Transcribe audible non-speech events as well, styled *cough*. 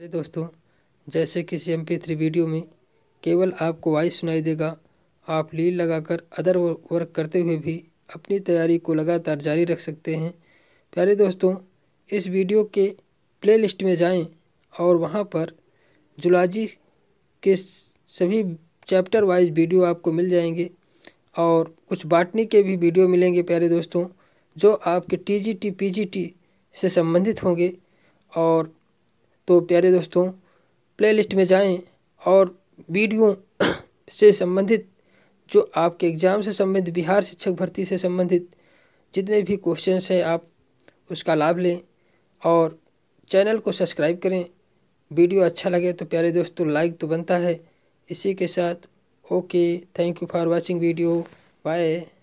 अरे दोस्तों जैसे किसी एम थ्री वीडियो में केवल आपको वॉइस सुनाई देगा आप लीड लगाकर अदर वर्क करते हुए भी अपनी तैयारी को लगातार जारी रख सकते हैं प्यारे दोस्तों इस वीडियो के प्लेलिस्ट में जाएं और वहां पर जुलाजी के सभी चैप्टर वाइज वीडियो आपको मिल जाएंगे और कुछ बाटनी के भी वीडियो मिलेंगे प्यारे दोस्तों जो आपके T G T P G T से संबंधित होंगे और तो प्यारे दोस्तों प्लेलिस्ट में जाएं और वीडियो *clears throat* से संबंधित जो आपके एग्ज़ाम से संबंधित बिहार शिक्षक भर्ती से संबंधित जितने भी क्वेश्चंस हैं आप उसका लाभ लें और चैनल को सब्सक्राइब करें वीडियो अच्छा लगे तो प्यारे दोस्तों लाइक तो बनता है इसी के साथ okay thank you for watching video bye